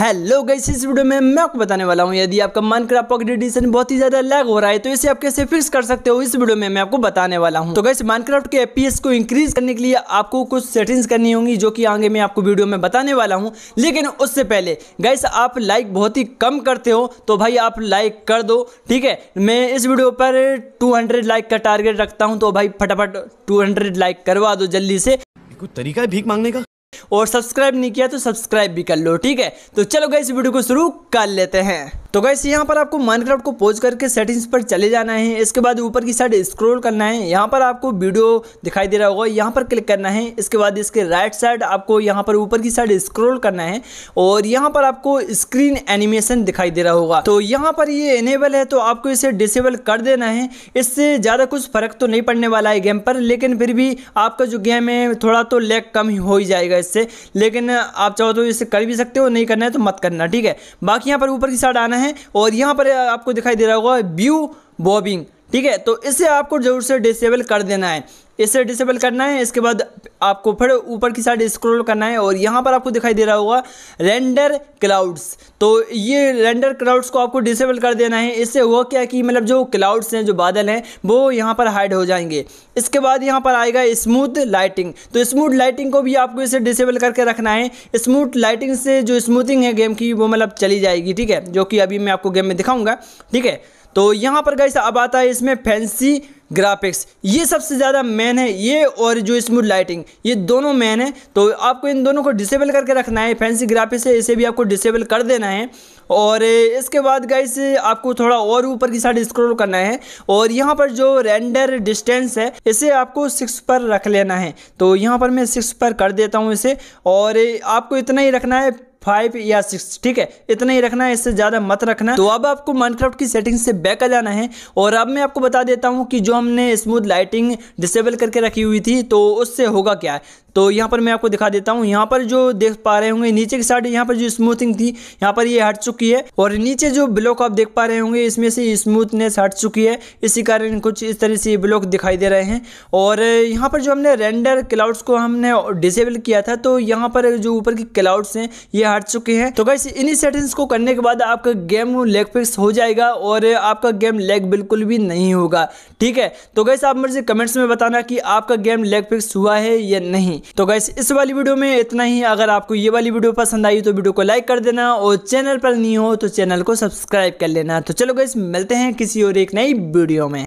hello guys इस video में मैं आपको बताने वाला हूं यदि आपका माइनक्राफ्ट पॉकेट एडिशन बहुत ही ज्यादा लैग हो रहा है तो इसे आप कैसे फिक्स कर सकते हो इस वीडियो में मैं आपको बताने वाला हूं तो गैस माइनक्राफ्ट के एपीएस को इंक्रीज करने के लिए आपको कुछ सेटिंग्स करनी होंगी जो कि आगे मैं आपको वीडियो में बताने वाला हूँ लेकिन उससे पहले गैस आप लाइक बहुत ही कम करते हो तो भाई आप लाइक कर दो ठीक है मैं इस वीडियो पर टू लाइक का टारगेट रखता हूँ तो भाई फटाफट टू लाइक करवा दो जल्दी से कोई तरीका है भीख मांगने का और सब्सक्राइब नहीं किया तो सब्सक्राइब भी कर लो ठीक है तो चलो गए इस वीडियो को शुरू कर लेते हैं तो गैस यहाँ पर आपको माइनक्राफ्ट को पोज करके सेटिंग्स पर चले जाना है इसके बाद ऊपर की साइड स्क्रॉल करना है यहाँ पर आपको वीडियो दिखाई दे रहा होगा यहाँ पर क्लिक करना है इसके बाद इसके राइट साइड आपको यहाँ पर ऊपर की साइड स्क्रॉल करना है और यहाँ पर आपको स्क्रीन एनिमेशन दिखाई दे रहा होगा तो यहाँ पर ये इनेबल है तो आपको इसे डिसेबल कर देना है इससे ज़्यादा कुछ फर्क तो नहीं पड़ने वाला है गेम पर लेकिन फिर भी आपका जो गेम है थोड़ा तो लेग कम ही हो ही जाएगा इससे लेकिन आप चाहो तो इसे कर भी सकते हो नहीं करना है तो मत करना ठीक है बाकी यहाँ पर ऊपर की साइड आना करना है और यहाँ पर आपको दिखाई दे रहा होगा व्यू बॉबिंग ठीक है तो इसे आपको जरूर से डिसेबल कर देना है इसे डिसेबल करना है इसके बाद आपको फिर ऊपर की साइड स्क्रॉल करना है और यहाँ पर आपको दिखाई दे रहा होगा रेंडर क्लाउड्स तो ये रेंडर क्लाउड्स को आपको डिसेबल कर देना है इससे हुआ क्या कि मतलब जो क्लाउड्स हैं जो बादल हैं वो यहाँ पर हाइड हो जाएंगे इसके बाद यहाँ पर आएगा स्मूथ लाइटिंग तो स्मूथ लाइटिंग को भी आपको इसे डिसेबल करके रखना है स्मूथ लाइटिंग से जो स्मूथिंग है गेम की वो मतलब चली जाएगी ठीक है जो कि अभी मैं आपको गेम में दिखाऊँगा ठीक है तो यहाँ पर गाइस अब आता है इसमें फैंसी ग्राफिक्स ये सबसे ज़्यादा मेन है ये और जो स्मूथ लाइटिंग ये दोनों मेन है तो आपको इन दोनों को डिसेबल करके रखना है फैंसी ग्राफिक्स है इसे भी आपको डिसेबल कर देना है और इसके बाद गाइस आपको थोड़ा और ऊपर की साइड स्क्रॉल करना है और यहाँ पर जो रेंडर डिस्टेंस है इसे आपको सिक्स पर रख लेना है तो यहाँ पर मैं सिक्स पर कर देता हूँ इसे और आपको इतना ही रखना है फाइव या सिक्स ठीक है इतना ही रखना है इससे ज़्यादा मत रखना तो अब आपको माइनक्राफ्ट की सेटिंग से बैक आ जाना है और अब मैं आपको बता देता हूँ कि जो हमने स्मूथ लाइटिंग डिसेबल करके रखी हुई थी तो उससे होगा क्या तो यहाँ पर मैं आपको दिखा देता हूँ यहाँ पर जो देख पा रहे होंगे नीचे की साइड यहाँ पर जो स्मूथिंग थी यहाँ पर ये हट चुकी है और नीचे जो ब्लॉक आप देख पा रहे होंगे इसमें से स्मूथनेस हट चुकी है इसी कारण कुछ इस तरह से ब्लॉक दिखाई दे रहे हैं और यहाँ पर जो हमने रेंडर क्लाउड्स को हमने डिसेबल किया था तो यहाँ पर जो ऊपर की क्लाउड्स हैं ये हट चुके हैं तो कैसे इन्हीं सेटिंग्स को करने के बाद आपका गेम लेग फिक्स हो जाएगा और आपका गेम लेग बिल्कुल भी नहीं होगा ठीक है तो गैस आप मुझे कमेंट्स में बताना कि आपका गेम लेग फिक्स हुआ है या नहीं तो गैस इस वाली वीडियो में इतना ही अगर आपको ये वाली वीडियो पसंद आई तो वीडियो को लाइक कर देना और चैनल पर नहीं हो तो चैनल को सब्सक्राइब कर लेना तो चलो गैस मिलते हैं किसी और एक नई वीडियो में